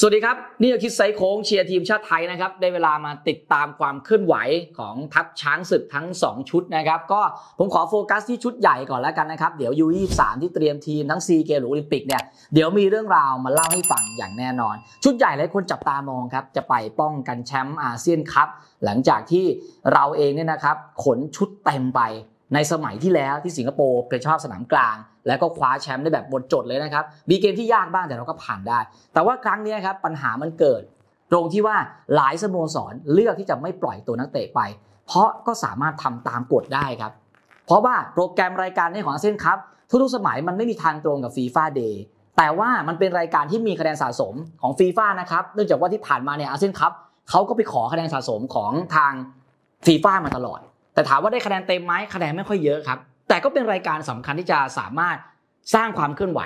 สวัสดีครับนี่คือคิดไซโค้งเชียร์ทีมชาติไทยนะครับได้เวลามาติดตามความเคลื่อนไหวของทัพช้างศึกทั้ง 2 ชุดนะครับก็ผมขอโฟกัสที่ชุดใหญ่ก่อนแล้วกันนะครับ เดี๋ยว U23 ที่เตรียมทีมทั้ง4เกมหรือโอลิมปิกเนี่ยเดี๋ยวมีเรื่องราวมาเล่าให้ฟังอย่างแน่นอน ชุดใหญ่หลายคนจับตามองครับจะไปป้องกันแชมป์อาเซียนครับหลังจากที่เราเองเนี่ยนะครับขนชุดเต็มไปในสมัยที่แล้วที่สิงคโปร์เป็นชอบสนามกลาง แล้วก็คว้าแชมป์ได้แบบบนจดเลยนะครับ มีเกมที่ยากบ้าง แต่เราก็ผ่านได้ แต่ว่าครั้งนี้ครับ ปัญหามันเกิดตรงที่ว่าหลายสโมสร เลือกที่จะไม่ปล่อยตัวนักเตะไป เพราะก็สามารถทำตามกฎได้ครับ เพราะว่าโปรแกรมรายการในของอาเซียนครับทุกๆสมัยมันไม่มีทางตรงกับฟีฟ่าเดย์แต่ว่ามันเป็นรายการที่มีคะแนนสะสมของฟีฟ่านะครับเนื่องจากว่าที่ผ่านมาเนี่ยอาเซียนครับเขาก็ไปขอคะแนนสะสมของทางฟีฟ่ามาตลอดแต่ถามว่าได้คะแนนเต็มไหมคะแนนไม่ค่อยเยอะครับ แต่ก็เป็นรายการสำคัญที่จะสามารถสร้างความเคลื่อนไหว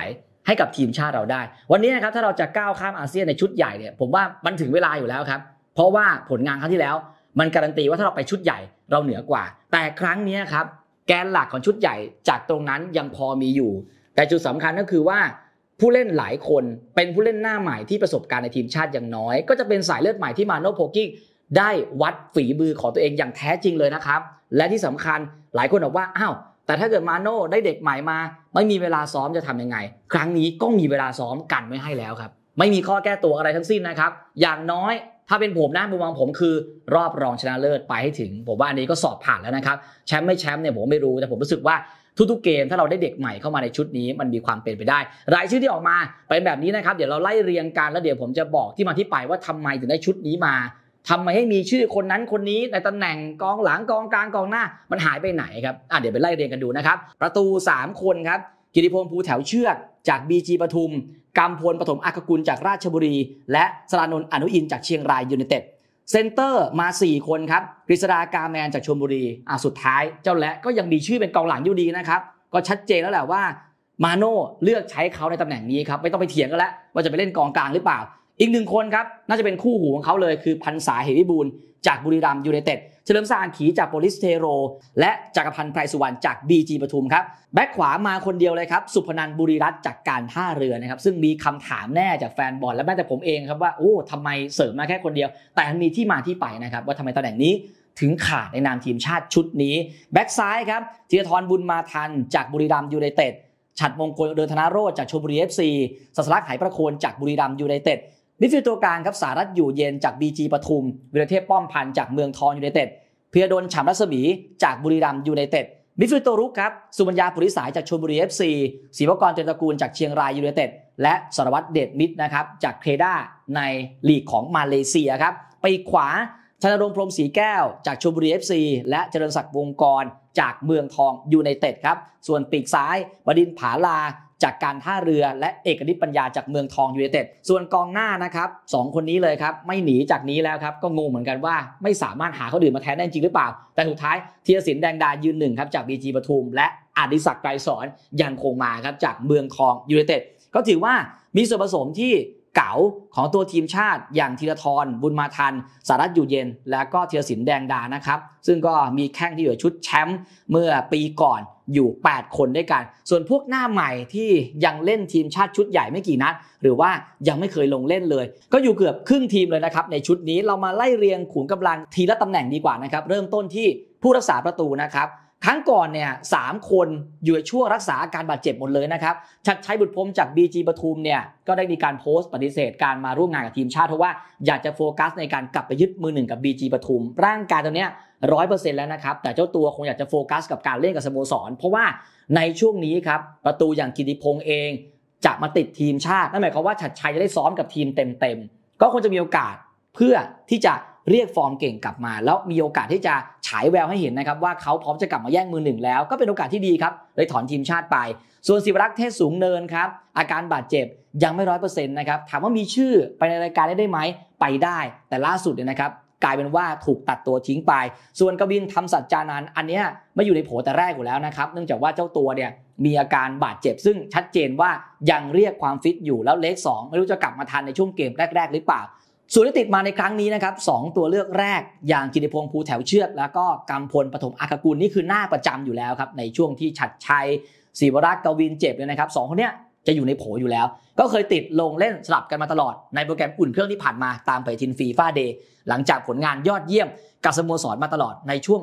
ให้กับทีมชาติเราได้ วันนี้นะครับ ถ้าเราจะก้าวข้ามอาเซียนในชุดใหญ่เนี่ย ผมว่ามันถึงเวลาอยู่แล้วครับ เพราะว่าผลงานครั้งที่แล้ว มันการันตีว่าถ้าเราไปชุดใหญ่เราเหนือกว่า แต่ครั้งนี้ครับแกนหลักของชุดใหญ่จากตรงนั้นยังพอมีอยู่ แต่จุดสำคัญก็คือว่า ผู้เล่นหลายคนเป็นผู้เล่นหน้าใหม่ที่ประสบการณ์ในทีมชาติอย่างน้อย ก็จะเป็นสายเลือดใหม่ที่มาโนโพกิ้งได้วัดฝีมือของตัวเองอย่างแท้จริงเลยนะครับและที่สำคัญหลายคนบอกว่าอ้าวแต่ถ้าเกิดมาโน่ได้เด็กใหม่มา ไม่มีเวลาซ้อมจะทํำยังไง ครั้งนี้ก็มีเวลาซ้อมกันไม่ให้แล้วครับไม่มีข้อแก้ตัวอะไรทั้งสิ้นนะครับอย่างน้อยถ้าเป็นผมนะมุมมองผมคือรอบรองชนะเลิศไปให้ถึงผมว่าอันนี้ก็สอบผ่านแล้วนะครับแชมป์ไม่แชมป์เนี่ยผมไม่รู้ แต่ผมรู้สึกว่าทุกๆเกมถ้าเราได้เด็กใหม่เข้ามาในชุดนี้ มันมีความเป็นไปได้รายชื่อที่ออกมาเป็นแบบนี้นะครับเดี๋ยวเราไล่เรียงกันแล้วเดี๋ยวผมจะบอกที่มาที่ไปว่าทำไมถึงได้ชุดนี้มาทำไมให้มีชื่อคนนั้นคนนี้ในตำแหน่งกองหลังกองกลางกองหน้ามันหายไปไหนครับอ่ะเดี๋ยวไปไล่เรียงกันดูนะครับ ประตู 3 คนครับ กิติพงศ์ภูแถวเชือก จากบีจีปทุม กำพลปฐมอักกุลจากราชบุรี และสรานนท์อนุอินจากเชียงรายยูเนเต็ดเซนเตอร์มา 4 คนครับกฤษดากาแมนจากชลบุรีอ่ะสุดท้าย เจ้าและก็ยังมีชื่อเป็นกองหลังอยู่ดีนะครับก็ชัดเจนแล้วแหละว่ามาโน่เลือกใช้เขาในตำแหน่งนี้ครับ ไม่ต้องไปเถียงกันแล้ว ว่าจะไปเล่นกองกลางหรือเปล่าอีกหนึ่งคนครับ น่าจะเป็นคู่หูของเขาเลย คือพันษาเหวิบูลจากบุรีรัมยูไนเต็ด เฉลิมสร้างขีจากโปลิสเทโร และจักรพันธ์ไพรสุวรรณจากบีจีปทุมครับแบ็คขวามาคนเดียวเลยครับ สุพนันบุรีรัตจากการท่าเรือนะครับ ซึ่งมีคำถามแน่จากแฟนบอลและแม้แต่ผมเองครับว่าโอ้ทำไมเสริมมาแค่คนเดียว แต่มีที่มาที่ไปนะครับว่าทำไมตำแหน่งนี้ถึงขาดในนามทีมชาติชุดนี้ แบ็กซ้ายครับธีรทรบุญมาทัน จากบุรีรัมยูไนเต็ดฉัดมงคลเดินธนาโรจจากชลบุรีเอฟซีสัสลักไหประโคนจากบุรีรัมยูไนเต็ดมิดฟิลด์ตัวกลางครับสารัตอยู่เย็นจากบีจีปทุม วิรเทพป้อมพันธ์จากเมืองทองยูไนเต็ด เพียรดลฉำรัศมีจากบุรีรัมยูไนเต็ดมิดฟิลด์ตัวรุกครับ สุบัญญาปุริสายจากชลบุรีเอฟซีศิวกรเตรตระกูลจากเชียงรายยูไนเต็ดและสารวัตรเดชมิตรนะครับจากเครดาในลีกของมาเลเซียครับไปขวาชนรงพรมสีแก้วจากชลบุรีเอฟซีและเจริญศักดิ์วงกรจากเมืองทองยูไนเต็ดครับส่วนปีกซ้ายบดินผาลาจากการท่าเรือและเอกนิตปัญญาจากเมืองทองยูเนเต็ด ส่วนกองหน้านะครับสองคนนี้เลยครับ ไม่หนีจากนี้แล้วครับ ก็งงเหมือนกันว่า ไม่สามารถหาเขาดื่นมาแทนได้จริงหรือเปล่า แต่สุดท้ายเทียสินแดงดายืนหนึ่งครับจากบีจีปทุม และอดิศักดิ์ไกรสอนยังคงมาครับจากเมืองทองยูเนเต็ดก็ถือว่ามีส่วนผสมที่เก๋าของตัวทีมชาติ อย่างธีรทรบุญมาทันสารัตอยู่เย็น และก็เทียสินแดงดานะครับซึ่งก็มีแข้งที่อยู่ชุดแชมป์เมื่อปีก่อนอยู่ 8 คนด้วยกัน ส่วนพวกหน้าใหม่ที่ยังเล่นทีมชาติชุดใหญ่ไม่กี่นัด หรือว่ายังไม่เคยลงเล่นเลย ก็อยู่เกือบครึ่งทีมเลยนะครับ ในชุดนี้เรามาไล่เรียงขุมกำลังทีละตำแหน่งดีกว่านะครับ เริ่มต้นที่ผู้รักษาประตูนะครับครั้งก่อนเนี่ยสามคนอยู่ในช่วงรักษาอาการบาดเจ็บหมดเลยนะครับชัดชัยบุตรพรมจาก BG ปทุมเนี่ย ก็ได้มีการโพสต์ปฏิเสธ การมาร่วมงานกับทีมชาติเพราะว่าอยากจะโฟกัสในการกลับไปยึดมือหนึ่งกับ BG ปทุมร่างกายตอนเนี้ยร้อยเปอร์เซ็นต์แล้วนะครับ แต่เจ้าตัวคงอยากจะโฟกัสกับการเล่นกับสโมสร เพราะว่าในช่วงนี้ครับประตูอย่างกิติพงษ์เองจะมาติดทีมชาติ นั่นหมายความว่าชัดชัยจะได้ซ้อมกับทีมเต็มๆก็คงจะมีโอกาสเพื่อที่จะเรียกฟอร์มเก่งกลับมา แล้วมีโอกาสที่จะฉายแววให้เห็นนะครับ ว่าเขาพร้อมจะกลับมาแย่งมือหนึ่งแล้วก็เป็นโอกาสที่ดีครับ เลยถอนทีมชาติไป ส่วนสิวรักษ์เทศสูงเนินครับ อาการบาดเจ็บยังไม่ร้อยเปอร์เซ็นต์นะครับถามว่ามีชื่อไปในรายการได้ไดไหมไปได้ แต่ล่าสุดเนี่ยนะครับกลายเป็นว่าถูกตัดตัวทิ้งไป ส่วนกบินทำสัจจานันอันนี้ไม่อยู่ในโผแต่แรกอยู่แล้วนะครับเนื่องจากว่าเจ้าตัวเนี่ยมีอาการบาดเจ็บซึ่งชัดเจนว่ายังเรียกความฟิตอยู่แล้วเลข2ไม่รู้จะกลับมาทันในช่วงเกมแรก ๆหรือเปล่าส่วนที่ติดมาในครั้งนี้นะครับสตัวเลือกแรกอย่างกิติพงศ์ภูแถวเชือกแล้วก็กำพลปฐมอักกุลนี่คือหน้าประจำอยู่แล้วครับในช่วงที่ฉัดชัยศิวรักษ์กวินเจ็บเนี่ยนะครับสองคนเนี้ยจะอยู่ในโผอยู่แล้ว ก็เคยติดลงเล่นสลับกันมาตลอดในโปรแกรมอุ่นเครื่องที่ผ่านมาตามไปทินฟีฟ่าเดย์หลังจากผลงานยอดเยี่ยมกับสโมสรมาตลอดในช่วง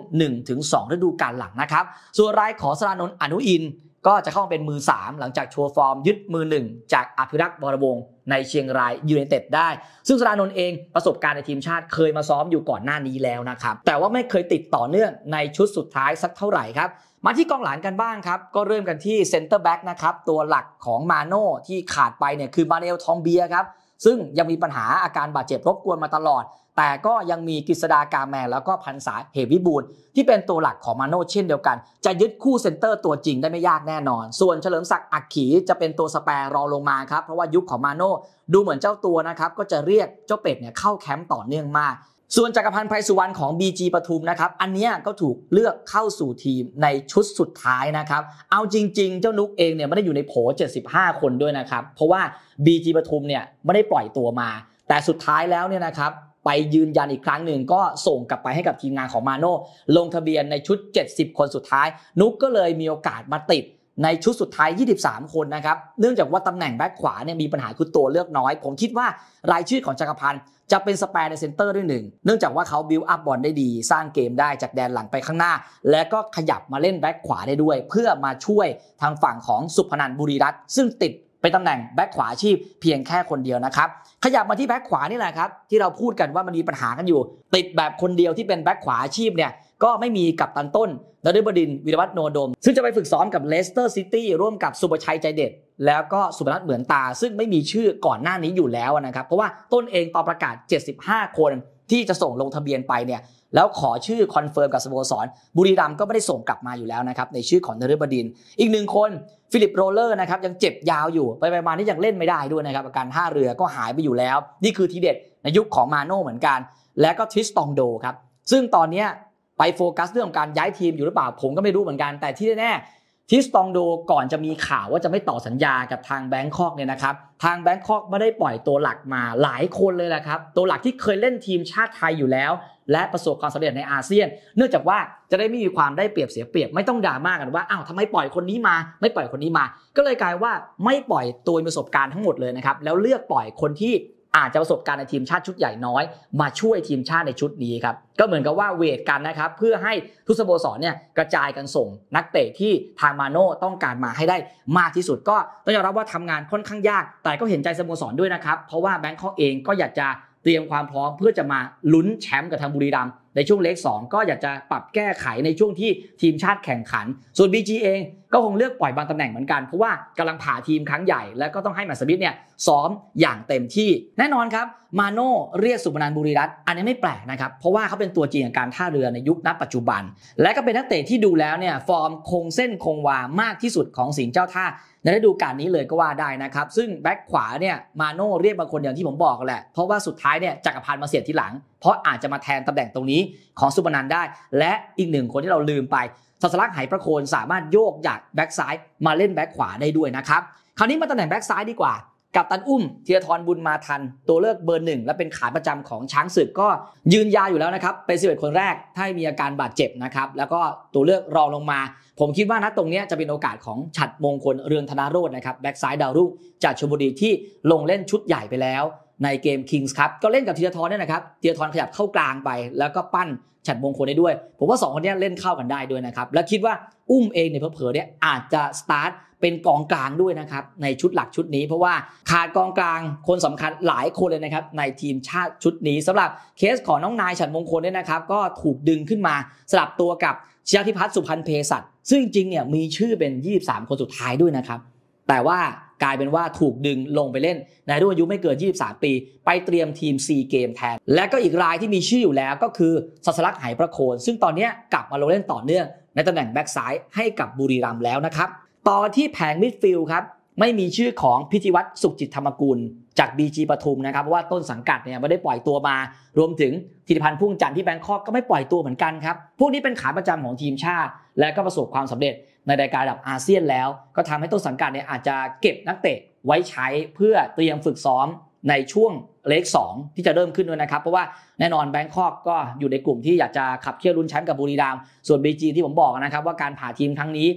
1-2ฤดูกาลหลังนะครับส่วนรายขอสรานนท์อนุอินก็จะเข้าเป็นมือ 3 หลังจากโชว์ฟอร์มยึดมือ 1 จากอภิรักษ์บรวงในเชียงรายยูเนเต็ดได้ ซึ่งสรานนท์เองประสบการณ์ในทีมชาติเคยมาซ้อมอยู่ก่อนหน้านี้แล้วนะครับ แต่ว่าไม่เคยติดต่อเนื่องในชุดสุดท้ายสักเท่าไหร่ครับ มาที่กองหลังกันบ้างครับ ก็เริ่มกันที่เซ็นเตอร์แบ็กนะครับ ตัวหลักของมาโน่ที่ขาดไปเนี่ยคือมาเนลทองเบียครับซึ่งยังมีปัญหาอาการบาดเจ็บรบกวนมาตลอด แต่ก็ยังมีกฤษดากาแมนแล้วก็พันษาเหวิบูลที่เป็นตัวหลักของมาโน่เช่นเดียวกัน จะยึดคู่เซนเตอร์ตัวจริงได้ไม่ยากแน่นอน ส่วนเฉลิมศักดิ์อักขีจะเป็นตัวสแปรรอลงมาครับเพราะว่ายุคของมาโน่ดูเหมือนเจ้าตัวนะครับ ก็จะเรียกเจ้าเป็ดเนี่ยเข้าแคมป์ต่อเนื่องมากส่วนจักรพันธ์ไพรสุวรรณของ BG ปทุมนะครับ อันนี้ก็ถูกเลือกเข้าสู่ทีมในชุดสุดท้ายนะครับ เอาจริงๆ เจ้านุกเองเนี่ยไม่ได้อยู่ในโผ 75 คนด้วยนะครับ เพราะว่า BG ปทุมเนี่ยไม่ได้ปล่อยตัวมา แต่สุดท้ายแล้วเนี่ยนะครับไปยืนยันอีกครั้งหนึ่งก็ส่งกลับไปให้กับทีมงานของมาโน่ลงทะเบียนในชุด 70 คนสุดท้าย นุกก็เลยมีโอกาสมาติดในชุดสุดท้าย 23 คนนะครับเนื่องจากว่าตำแหน่งแบ็คขวาเนี่ยมีปัญหาคือตัวเลือกน้อยผมคิดว่ารายชื่อของจักรพันธ์จะเป็นสแปร์ในเซนเตอร์ด้วยหนึ่ง เนื่องจากว่าเขาบิลอัพบอลได้ดีสร้างเกมได้จากแดนหลังไปข้างหน้า และก็ขยับมาเล่นแบ็คขวาได้ด้วย เพื่อมาช่วยทางฝั่งของสุพนันบุรีรัตน์ซึ่งติดเป็นตำแหน่งแบ็คขวาชีพเพียงแค่คนเดียวนะครับ ขยับมาที่แบ็คขวานี่แหละครับ ที่เราพูดกันว่ามันมีปัญหากันอยู่ ติดแบบคนเดียวที่เป็นแบ็คขวาชีพเนี่ยก็ไม่มีกับตันต้นนฤบดิน วิรวัตโนดม ซึ่งจะไปฝึกซ้อมกับเลสเตอร์ซิตี้ร่วมกับสุประชัยใจเด็ด แล้วก็สุพนัทเหมือนตา ซึ่งไม่มีชื่อก่อนหน้านี้อยู่แล้วนะครับ เพราะว่าต้นเองตอนประกาศ 75 คนที่จะส่งลงทะเบียนไปเนี่ย แล้วขอชื่อคอนเฟิร์มกับสโมสรบุรีรัม์ก็ไม่ได้ส่งกลับมาอยู่แล้วนะครับในชื่อของนฤบดิน อีกหนึ่งคนฟิลิปโรเลอร์นะครับยังเจ็บยาวอยู่ ไปไปมาที่ยังเล่นไม่ได้ด้วยนะครับอาการท่าเรือก็หายไปอยู่แล้ว นี่คือทีเด็ดในยุคของมาโน่เหมือนกันและก็ทิสตองโดครับซึ่งตอนนี้ไปโฟกัสเรื่องของการย้ายทีมอยู่หรือเปล่าผมก็ไม่รู้เหมือนกันแต่ที่แน่ๆทิสตองโดก่อนจะมีข่าวว่าจะไม่ต่อสัญญากับทางแบงคอกเนี่ยนะครับทางแบงคอกไม่ได้ปล่อยตัวหลักมาหลายคนเลยแหละครับตัวหลักที่เคยเล่นทีมชาติไทยอยู่แล้ว และประสบความสำเร็จในอาเซียน เนื่องจากว่าจะได้ไม่มีความได้เปรียบเสียเปรียบไม่ต้องด่ามากกันว่าอ้าวทำไมปล่อยคนนี้มา ไม่ปล่อยคนนี้มา ก็เลยกลายว่าไม่ปล่อยตัวมีประสบการณ์ทั้งหมดเลยนะครับแล้วเลือกปล่อยคนที่อาจจะประสบการณ์ในทีมชาติชุดใหญ่น้อยมาช่วยทีมชาติในชุดนี้ครับก็เหมือนกับว่าเวทกันนะครับ เพื่อให้ทุกสโมสรเนี่ยกระจายกันส่ง นักเตะที่ทางมาโน่ต้องการมาให้ได้มากที่สุดก็ ต้องยอมรับว่าทำงานค่อนข้างยาก แต่ก็เห็นใจสโมสรด้วยนะครับ เพราะว่าแบงคอกเองก็อยากจะเตรียมความพร้อมเพื่อจะมาลุ้นแชมป์กับทางบุรีรัมย์ในช่วงเล็ก2ก็อยากจะปรับแก้ไขในช่วงที่ทีมชาติแข่งขันส่วน BG เองก็คงเลือกปล่อยบางตำแหน่งเหมือนกัน เพราะว่ากำลังผ่าทีมครั้งใหญ่ แล้วก็ต้องให้มาสมิธเนี่ยซ้อมอย่างเต็มที่ แน่นอนครับมาโน่เรียกสุบนันบุรีรัตน์อันนี้ไม่แปลกนะครับ เพราะว่าเขาเป็นตัวจริงของการท่าเรือในยุคนับปัจจุบัน และก็เป็นนักเตะที่ดูแล้วเนี่ยฟอร์มคงเส้นคงวามากที่สุดของสิงห์เจ้าท่าในฤดูกาลนี้เลยก็ว่าได้นะครับซึ่งแบ็คขวาเนี่ยมาโน่เรียกบางคนอย่างที่ผมบอกแหละเพราะว่าสุดท้ายเนี่ยจักรพันธ์มาเสียทีหลัง เพราะอาจจะมาแทนตำแหน่งตรงนี้ของสุบนันได้ และอีกหนึ่งคนที่เราลืมไปสัสลักไหประโคนสามารถโยกจากแบ็กซ้ายมาเล่นแบ็กขวาได้ด้วยนะครับ คราวนี้มาตำแหน่งแบ็กซ้ายดีกว่ากับตันอุ้มเทียทรบุญมาทัน ตัวเลือกเบอร์หนึ่ง และเป็นขาประจำของช้างศึกก็ยืนยาอยู่แล้วนะครับ เป็นสิบเอ็ดคนแรก ถ้ามีอาการบาดเจ็บนะครับ แล้วก็ตัวเลือกรองลงมา ผมคิดว่านะตรงนี้จะเป็นโอกาสของฉัดมงคลเรืองธนาโรจนะครับแบ็กซ้ายดาวรุ่งจากชลบุรีที่ลงเล่นชุดใหญ่ไปแล้วในเกมคิงส์ครับก็เล่นกับธีรทรเนี่ยนะครับธีรทรขยับเข้ากลางไป แล้วก็ปั้นฉัดมงคลได้ด้วยผมว่า2คนนี้เล่นเข้ากันได้ด้วยนะครับและคิดว่าอุ้มเองเนี่ยเผลอเนี่ยอาจจะสตาร์ทเป็นกองกลางด้วยนะครับในชุดหลักชุดนี้ เพราะว่าขาดกองกลางคนสำคัญหลายคนเลยนะครับในทีมชาติชุดนี้ สำหรับเคสของน้องนายฉัดมงคลเนี่ยนะครับก็ถูกดึงขึ้นมาสลับตัวกับชยาธิพัฒน์สุพรรณเพศัตซึ่งจริงเนี่ยมีชื่อเป็น 23 คนสุดท้ายด้วยนะครับแต่ว่ากลายเป็นว่าถูกดึงลงไปเล่น ในรุ่นอายุไม่เกิน23 ปี ไปเตรียมทีม4เกมแทน และก็อีกรายที่มีชื่ออยู่แล้วก็คือสัสลักไหประโคน ซึ่งตอนนี้กลับมาลงเล่นต่อเนื่องในตำแหน่งแบ็กซ้าย ให้กับบุรีรัมย์แล้วนะครับต่อที่แผงมิดฟิลด์ครับไม่มีชื่อของพิธีวัตรสุขจิตธรรมกุลจากบีจีปทุมนะครับ เพราะว่าต้นสังกัดเนี่ยไม่ได้ปล่อยตัวมา รวมถึงธิติพันธ์พุ่งจันทร์ที่แบงคอกก็ไม่ปล่อยตัวเหมือนกันครับ พวกนี้เป็นขาประจำของทีมชาติ และก็ประสบความสำเร็จในรายการระดับอาเซียนแล้วก็ทำให้ต้นสังกัดเนี่ยอาจจะเก็บนักเตะไว้ใช้เพื่อเตรียมฝึกซ้อมในช่วงเลข2ที่จะเริ่มขึ้นด้วยนะครับ เพราะว่าแน่นอนแบงคอก ก็อยู่ในกลุ่มที่อยากจะขับเคี่ยวลุ้นแชมป์กับบุรีรัมย์ส่วนบีจีที่ผมบอกนะครับว่าการผ่าทีมครั้งนี้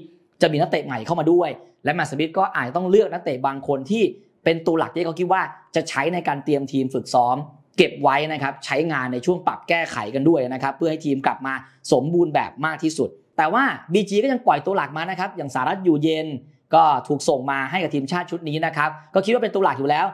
จะมีนักเตะใหม่เข้ามาด้วยและแมสซิทก็อาจจะต้องเลือกนักเตะบางคนที่เป็นตัวหลักที่เขาคิดว่าจะใช้ในการเตรียมทีมฝึกซ้อม เก็บไว้นะครับ ใช้งานในช่วงปรับแก้ไขกันด้วยนะครับ เพื่อให้ทีมกลับมาสมบูรณ์แบบมากที่สุด แต่ว่า BG ก็ยังปล่อยตัวหลักมานะครับ อย่างสารัตอยู่เย็น ก็ถูกส่งมาให้กับทีมชาติชุดนี้นะครับ ก็คิดว่าเป็นตัวหลักอยู่แล้ว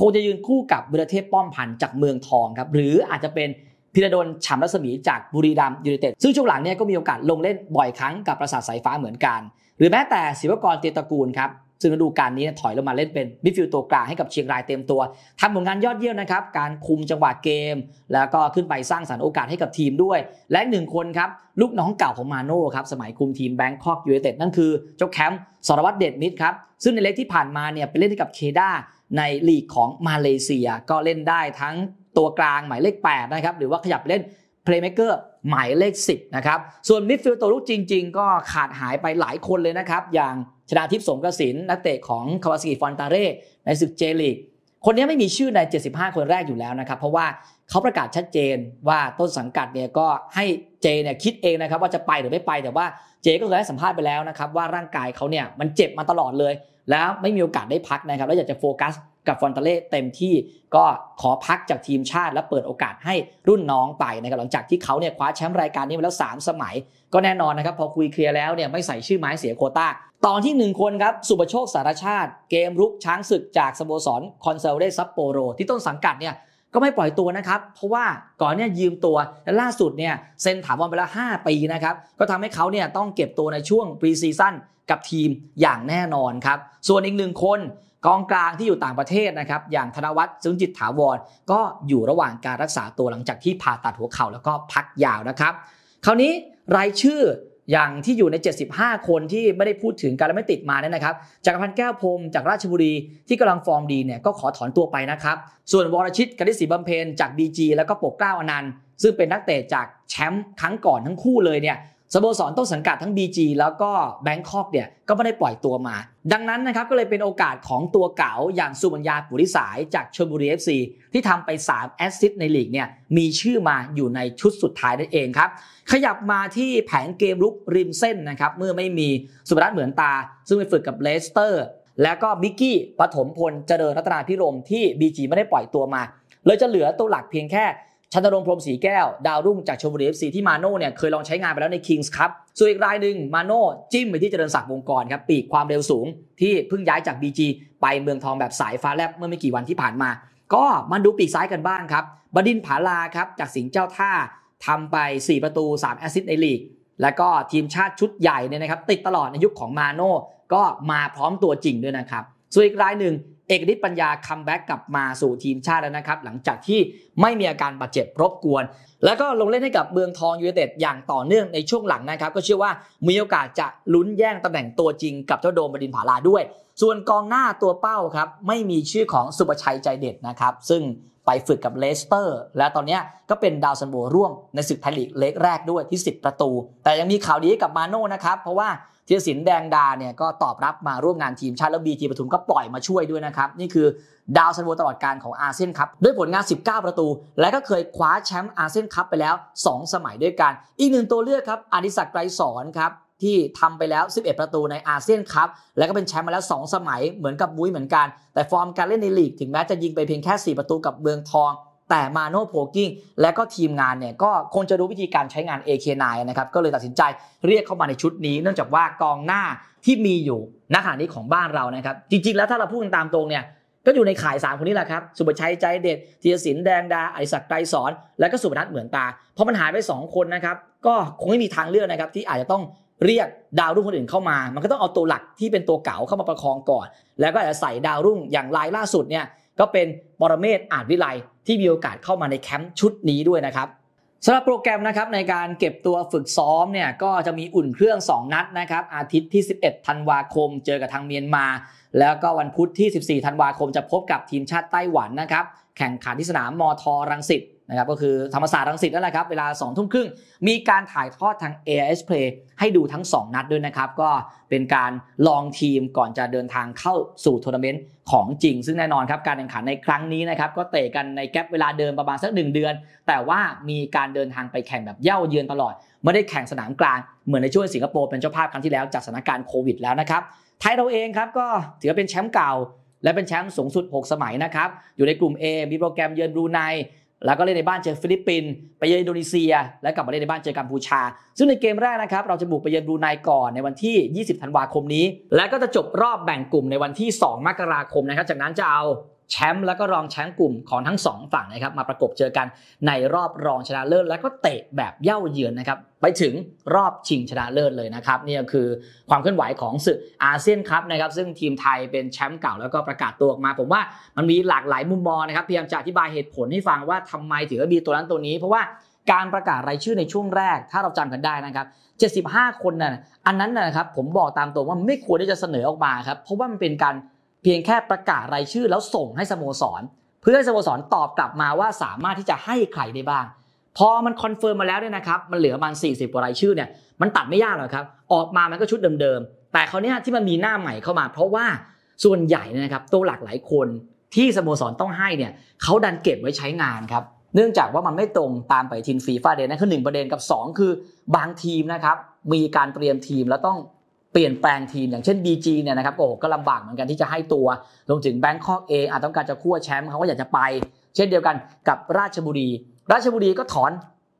คงจะยืนคู่กับบุรเทพป้อมพันจากเมืองทองครับหรืออาจจะเป็นพิรดลฉ่ำรัศมี จากบุรีรัมยูไนเต็ดซึ่งช่วงหลังเนี่ยก็มีโอกาสลงเล่นบ่อยครั้งกับประสาทสายฟ้าเหมือนกันหรือแม้แต่ศิวกรเตียตระกูลครับ ซึ่งฤดูกาลนี้ถอยลงมาเล่นเป็น มิดฟิลด์ตัวกลางให้กับเชียงรายเต็มตัวทำผลงานยอดเยี่ยมนะครับ การคุมจังหวะเกม แล้วก็ขึ้นไปสร้างสรรค์โอกาสให้กับทีมด้วย และหนึ่งคนครับ ลูกน้องเก่าของมาโน่ครับ สมัยคุมทีมแบงคอกยูเนเต็ดนั่นคือเจ้าแคมป์สารวัตรเดชมิดครับซึ่งในเล็กที่ผ่านมาเนี่ยไปเล่นให้กับเคด้าในลีกของมาเลเซียก็เล่นได้ทั้งตัวกลางหมายเลข8นะครับหรือว่าขยับเล่นเพลย์เมคเกอร์หมายเลข 10 นะครับ ส่วนมิดฟิลด์ตัวลุกจริงๆ ก็ขาดหายไปหลายคนเลยนะครับ อย่างชนาทิพย์สงกระสิน นักเตะของคาวาสกิฟอนตาเร่ในศึกเจลีก คนนี้ไม่มีชื่อใน 75 คนแรกอยู่แล้วนะครับ เพราะว่าเขาประกาศชัดเจนว่าต้นสังกัดเนี่ยก็ให้เจเนี่ยคิดเองนะครับ ว่าจะไปหรือไม่ไป แต่ว่าเจก็เคยให้สัมภาษณ์ไปแล้วนะครับว่าร่างกายเขาเนี่ยมันเจ็บมาตลอดเลย แล้วไม่มีโอกาสได้พักนะครับแล้วอยากจะโฟกัสกับฟอนตาเล่เต็มที่ก็ขอพักจากทีมชาติและเปิดโอกาสให้รุ่นน้องไปนะครับหลังจากที่เขาเนี่ยคว้าแชมป์รายการนี้มาแล้ว3สมัย ก็แน่นอนนะครับ พอคุยเคลียร์แล้วเนี่ยไม่ใส่ชื่อไม้เสียโคตาตอนที่ 1 คนครับ สุประโชคสารชาติ เกมรุกช้างศึกจากสโมสร คอนเซลเดซัปโปโร ที่ต้นสังกัดเนี่ยก็ไม่ปล่อยตัวนะครับเพราะว่าก่อนเนี่ยยืมตัวและล่าสุดเนี่ยเซ็นถามวันไปแล้ว5ปีนะครับก็ทำให้เขาเนี่ยต้องเก็บตัวในช่วงปรีซีซั่นกับทีมอย่างแน่นอนครับส่วนอีกหนึ่งคนกองกลาง ที่อยู่ต่างประเทศนะครับอย่างธนวัฒน์ซึ่งจิตถาวรก็อยู่ระหว่างการรักษาตัวหลังจากที่ผ่าตัดหัวเข่าแล้วก็พักยาวนะครับ คราวนี้รายชื่ออย่างที่อยู่ใน 75 คนที่ไม่ได้พูดถึงการไม่ติดมาเนี่ยนะครับจักรพันธ์แก้วพรมจากราชบุรีที่กำลังฟอร์มดีเนี่ยก็ขอถอนตัวไปนะครับส่วนวรชิตกฤษศรีบำเพ็ญจากบีจีแล้วก็ปกเกล้าอนันต์ซึ่งเป็นนักเตะจากแชมป์ครั้งก่อนทั้งคู่เลยเนี่ยสโมสรต้นสังกัดทั้ง BG แล้วก็แบงคอกเนี่ยก็ไม่ได้ปล่อยตัวมา ดังนั้นนะครับ ก็เลยเป็นโอกาสของตัวเก่าอย่างสุบัญญาปุริสาย จากชลบุรี FC ที่ทำไป3แอสซิสในลีกเนี่ยมีชื่อมาอยู่ในชุดสุดท้ายนั่นเองครับ ขยับมาที่แผงเกมลุกริมเส้นนะครับ เมื่อไม่มีสุบรัตเหมือนตา ซึ่งไปฝึกกับเลสเตอร์แล้วก็บิกกี้ปฐมพลเจริญรัตนาพิรมที่ BG ไม่ได้ปล่อยตัวมา เลยจะเหลือตัวหลักเพียงแค่ชันรงพรมสีแก้วดาวรุ่งจากชมบุรีเอฟซีที่มาโน่เนี่ยเคยลองใช้งานไปแล้วในคิงส์ครับส่วนอีกรายหนึ่งมาโน่จิ้มไปที่เจริญศักดิ์วงกรครับ ปีกความเร็วสูง ที่เพิ่งย้ายจาก BG ไปเมืองทองแบบสายฟ้าแลบเมื่อไม่กี่วันที่ผ่านมา ก็มาดูปีกซ้ายกันบ้างครับบดินผาลาครับ จากสิงห์เจ้าท่าทำไป 4 ประตู3แอซิสต์ในลีกแล้วก็ทีมชาติชุดใหญ่เนี่ยนะครับติดตลอดในยุคของมาโน่ก็มาพร้อมตัวจริงด้วยนะครับส่วนอีกรายหนึ่งเอกนิตปัญญาคัมแบ็กกลับมาสู่ทีมชาติแล้วนะครับ หลังจากที่ไม่มีอาการบาดเจ็บรบกวน แล้วก็ลงเล่นให้กับเมืองทองยูเนเต็ด อย่างต่อเนื่องในช่วงหลังนะครับ ก็เชื่อว่ามีโอกาสจะลุ้นแย่งตำแหน่งตัวจริงกับเจ้าโดมบดินผาลาด้วย ส่วนกองหน้าตัวเป้าครับ ไม่มีชื่อของสุประชัยใจเด็ดนะครับซึ่งไปฝึกกับเลสเตอร์ และตอนนี้ก็เป็นดาวสันโบร่วมในศึกไทยลีกเล็กแรกด้วยที่ 10 ประตู แต่ยังมีข่าวดีกับมาโน่นะครับเพราะว่าทีรศินแดงดาเนี่ยก็ตอบรับมาร่วมงานทีมชาติแล้วบีจีปทุมก็ปล่อยมาช่วยด้วยนะครับ นี่คือดาวสันโวตลอดการของอาเซียนครับด้วยผลงาน 19 ประตู และก็เคยคว้าแชมป์อาเซียนครับไปแล้ว 2 สมัยด้วยกัน อีกหนึ่งตัวเลือกครับอดิศักดิ์ไกรสอนครับที่ทำไปแล้ว 11 ประตูในอาเซียนครับและก็เป็นแชมป์มาแล้ว 2 สมัยเหมือนกับบุ้ยเหมือนกัน แต่ฟอร์มการเล่นในลีกถึงแม้จะยิงไปเพียงแค่ 4 ประตูกับเมืองทองแต่มาโน่โพกิ้งและก็ทีมงานเนี่ย ก็คงจะรู้วิธีการใช้งาน AK9 นะครับ ก็เลยตัดสินใจเรียกเข้ามาในชุดนี้เนื่องจากว่ากองหน้าที่มีอยู่ณขณะนี้ของบ้านเรานะครับ จริง ๆ แล้วถ้าเราพูดกันตามตรงเนี่ย ก็อยู่ในข่าย3คนนี้แหละครับ สุบชัย ใจเด็ดธีรศินแดงดาอิศักดิ์ไกรสอน และก็สุบนัทเหมือนตา เพราะมันหายไป2คนนะครับก็คงไม่มีทางเลือกนะครับที่อาจจะต้องเรียกดาวรุ่งคนอื่นเข้ามา มันก็ต้องเอาตัวหลักที่เป็นตัวเก่าเข้ามาประคองก่อน แล้วก็อาจจะใส่ดาวรุ่งอย่างลายล่าสุดเนี่ยก็เป็นบรเมศอาจวิไลที่มีโอกาสเข้ามาในแคมป์ชุดนี้ด้วยนะครับสำหรับโปรแกรมนะครับ ในการเก็บตัวฝึกซ้อมเนี่ย ก็จะมีอุ่นเครื่อง2นัดนะครับ อาทิตย์ที่ 11ธันวาคมเจอกับทางเมียนมา แล้วก็วันพุธที่ 14ธันวาคมจะพบกับทีมชาติไต้หวันนะครับ แข่งขันที่สนามมอทอรังสิตนะครับก็คือธรรมศาสตร์รังสิตนั่นแหละครับ เวลา 2 ทุ่มครึ่งมีการถ่ายทอดทาง AIS Play ให้ดูทั้ง 2 นัดด้วยนะครับ ก็เป็นการลองทีมก่อนจะเดินทางเข้าสู่ทัวร์นาเมนต์ ของจริงซึ่งแน่นอนครับ การแข่งขันในครั้งนี้นะครับ ก็เตะกันในแกลบเวลาเดิมประมาณสัก 1 เดือน แต่ว่ามีการเดินทางไปแข่งแบบเย่าเยือนตลอด ไม่ได้แข่งสนามกลางเหมือนในช่วงสิงคโปร์เป็นเจ้าภาพครั้งที่แล้วจากสถานการณ์โควิดแล้วนะครับไทยเราเองครับก็ถือเป็นแชมป์เก่า และเป็นแชมป์สูงสุด 6 สมัยนะครับ อยู่ในกลุ่ม A มีโปรแกรมเยือนบรูไนแล้วก็เล่นในบ้านเจอฟิลิปปินส์ไปเยือนอินโดนีเซีย แล้วกลับมาเล่นในบ้านเจอกัมพูชา ซึ่งในเกมแรกนะครับ เราจะบุกไปเยือนบรูไนก่อนในวันที่ 20ธันวาคมนี้ และก็จะจบรอบแบ่งกลุ่มในวันที่ 2 มกราคมนะครับ จากนั้นจะเอาแชมป์แล้วก็รองแชมป์กลุ่มของทั้ง2ฝั่งนะครับมาประกบเจอกันในรอบรองชนะเลิศแล้วก็เตะแบบเย่าเยือนนะครับไปถึงรอบชิงชนะเลิศเลยนะครับ นี่ก็คือความเคลื่อนไหวของศึกอาเซียนครับนะครับซึ่งทีมไทยเป็นแชมป์เก่าแล้วก็ประกาศตัวออกมา ผมว่ามันมีหลากหลายมุมมองนะครับพยายามจะอธิบายเหตุผลให้ฟังว่าทำไมถึงมีตัวนั้นตัวนี้ เพราะว่าการประกาศรายชื่อในช่วงแรก ถ้าเราจำกันได้นะครับ75คนนะ่ะอันนั้นนะครับผมบอกตามตัวว่าไม่ควรที่จะเสนอออกมาครับเพราะว่ามันเป็นการพียงแค่ประกาศรายชื่อแล้วส่งให้สโมสร เพื่อให้สโมสรตอบกลับมาว่าสามารถที่จะให้ใครได้บ้าง พอมันคอนเฟิร์มมาแล้วเนี่ยนะครับมันเหลือประมาณ40กว่ารายชื่อเนี่ยมันตัดไม่ยากหรอกครับออกมา มันก็ชุดเดิมๆ แต่คราวนี้ที่มันมีหน้าใหม่เข้ามา เพราะว่าส่วนใหญ่นะครับตัวหลักหลายคนที่สโมสรต้องให้เนี่ยเขาดันเก็บไว้ใช้งานครับเนื่องจากว่ามันไม่ตรงตามไปทินฟีฟ่าเดนนั่นคืองประเด็นกับ 2 คือบางทีมนะครับมีการเตรียมทีมแล้วต้องเปลี่ยนแปลงทีมอย่างเช่น BG เนี่ยนะครับโอ้ก็ลำบากเหมือนกันที่จะให้ตัวรวมถึงแบงคอกเออาจต้องการจะคั่วแชมป์เขาก็อยากจะไป เช่นเดียวกันกับราชบุรีราชบุรีก็ถอน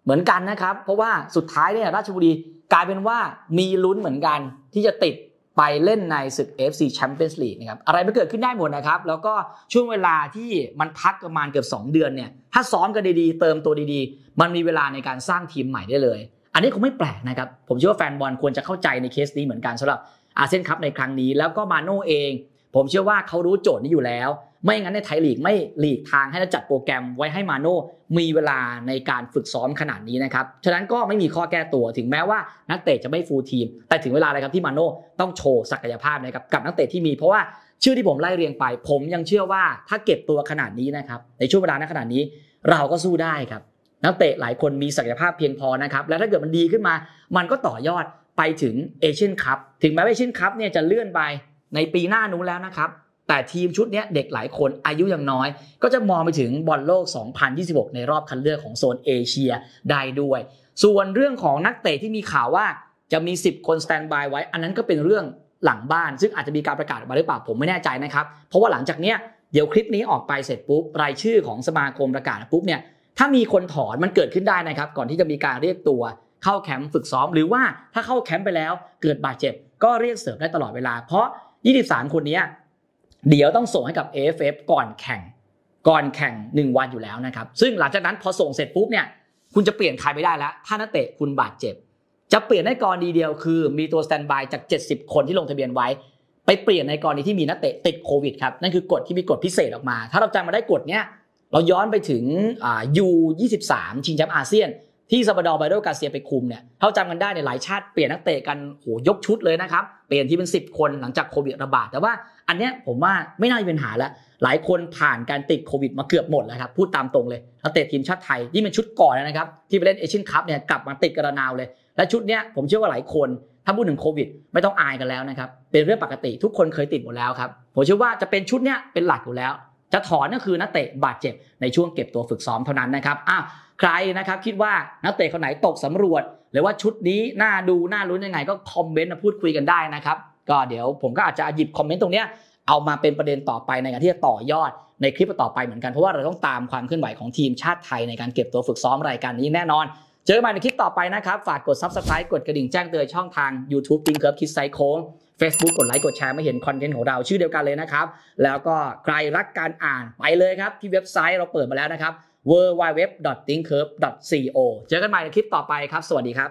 เหมือนกันนะครับ เพราะว่าสุดท้ายเนี่ยราชบุรีกลายเป็นว่ามีลุ้นเหมือนกันที่จะติดไปเล่นในศึก FC Champions League นะครับอะไรไม่เกิดขึ้นได้หมดนะครับ แล้วก็ช่วงเวลาที่มันพักประมาณเกือบ2 เดือนเนี่ยถ้าซ้อมกันดีๆ เติมตัวดีๆ มันมีเวลาในการสร้างทีมใหม่ได้เลยอันนี้คงไม่แปลกนะครับ ผมเชื่อว่าแฟนบอลควรจะเข้าใจในเคสนี้เหมือนกันสำหรับอาเซียนคัพในครั้งนี้ แล้วก็มาโน่เอง ผมเชื่อว่าเขารู้โจทย์นี้อยู่แล้ว ไม่งั้นในไทยลีก ไม่หลีกทางให้จัดโปรแกรมไว้ให้มาโน่มีเวลาในการฝึกซ้อมขนาดนี้นะครับ ฉะนั้นก็ไม่มีข้อแก้ตัวถึงแม้ว่านักเตะจะไม่ฟูลทีม แต่ถึงเวลาอะไรครับที่มาโน่ต้องโชว์ศักยภาพนะครับกับนักเตะที่มี เพราะว่าชื่อที่ผมไล่เรียงไป ผมยังเชื่อว่าถ้าเก็บตัวขนาดนี้นะครับ ในช่วงเวลานขนาดนี้ เราก็สู้ได้ครับนักเตะหลายคนมีศักยภาพเพียงพอนะครับ และถ้าเกิดมันดีขึ้นมามันก็ต่อยอดไปถึงเอเชียนคัพถึงแม้ว่าเอเชียนคัพเนี่ยจะเลื่อนไปในปีหน้านู้นแล้วนะครับ แต่ทีมชุดนี้เด็กหลายคนอายุยังน้อย ก็จะมองไปถึงบอลโลก 2026 ในรอบคัดเลือกของโซนเอเชียได้ด้วย ส่วนเรื่องของนักเตะที่มีข่าวว่าจะมี 10 คนสแตนบายไว้ อันนั้นก็เป็นเรื่องหลังบ้าน ซึ่งอาจจะมีการประกาศออกมาหรือเปล่าผมไม่แน่ใจนะครับเพราะว่าหลังจากเนี้ยเดี๋ยวคลิปนี้ออกไปเสร็จปุ๊บรายชื่อของสมาคมประกาศปุ๊บเนี่ยถ้ามีคนถอนมันเกิดขึ้นได้นะครับก่อนที่จะมีการเรียกตัวเข้าแคมป์ฝึกซ้อมหรือว่าถ้าเข้าแคมป์ไปแล้ว เกิดบาดเจ็บ ก็เรียกเสริมได้ตลอดเวลาเพราะ 23 คนนี้เดี๋ยวต้องส่งให้กับ AFF ก่อนแข่ง ก่อนแข่ง 1 วันอยู่แล้วนะครับ ซึ่งหลังจากนั้น พอส่งเสร็จปุ๊บเนี่ยคุณจะเปลี่ยนใครไม่ได้แล้วถ้านักเตะคุณบาดเจ็บ จะเปลี่ยนในกรณีเดียวคือ มีตัวสแตนบายจาก 70 คนที่ลงทะเบียนไว้ไปเปลี่ยนในกรณีที่มีนักเตะติดโควิดครับนั่นคือกฎที่มีกฎพิเศษออกมา ถ้าเราจำมาได้กฎเนี้ยเราย้อนไปถึงยู23ชิงแชมป์อาเซียน ที่ซาบดอร์ไบโดกาเซียไปคุมเนี่ยเท่าจำกันได้ในหลายชาติเปลี่ยนนักเตะกันโหยกชุดเลยนะครับ เปลี่ยนที่เป็น 10 คนหลังจากโควิดระบาด แต่ว่าอันเนี้ยผมว่าไม่น่ามีปัญหาแล้ว หลายคนผ่านการติดโควิดมาเกือบหมดแล้วครับ พูดตามตรงเลย นักเตะทีมชาติไทยที่เป็นชุดก่อนนะครับที่ไปเล่นเอเชียนคัพเนี่ยกลับมาติดกระนาวเลย และชุดเนี้ยผมเชื่อว่าหลายคนถ้าพูดถึงโควิดไม่ต้องอายกันแล้วนะครับเป็นเรื่องปกติทุกคนเคยติดหมดแล้วครับผมเชื่อว่าจะเป็นชุดเนี้ยเป็นหลักอยู่แล้วจะถอนก็คือนักเตะบาดเจ็บในช่วงเก็บตัวฝึกซ้อมเท่านั้นนะครับอ้าวใครนะครับคิดว่านักเตะคนไหนตกสำรวจ หรือว่าชุดนี้น่าดูน่าลุ้นยังไงก็คอมเมนต์มาพูดคุยกันได้นะครับก็เดี๋ยวผมก็อาจจะหยิบคอมเมนต์ตรงเนี้ยเอามาเป็นประเด็นต่อไปในการที่จะต่อยอดในคลิปต่อไปเหมือนกันเพราะว่าเราต้องตามความเคลื่อนไหวของทีมชาติไทยในการเก็บตัวฝึกซ้อมรายการนี้แน่นอน เจอกันใหม่ในคลิปต่อไปนะครับฝากกด subscribe กดกระดิ่งแจ้งเตือนช่องทาง YouTube ปิงเคิร์ฟคิดไซโค้ Facebook กดไลค์กดแชร์ ไม่เห็นคอนเทนต์ของเราชื่อเดียวกันเลยนะครับ แล้วก็ใครรักการอ่านไปเลยครับที่เว็บไซต์เราเปิดมาแล้วนะครับ w w w t h i n k c u r v e c o เจอกันใหม่ในคลิปต่อไปครับ สวัสดีครับ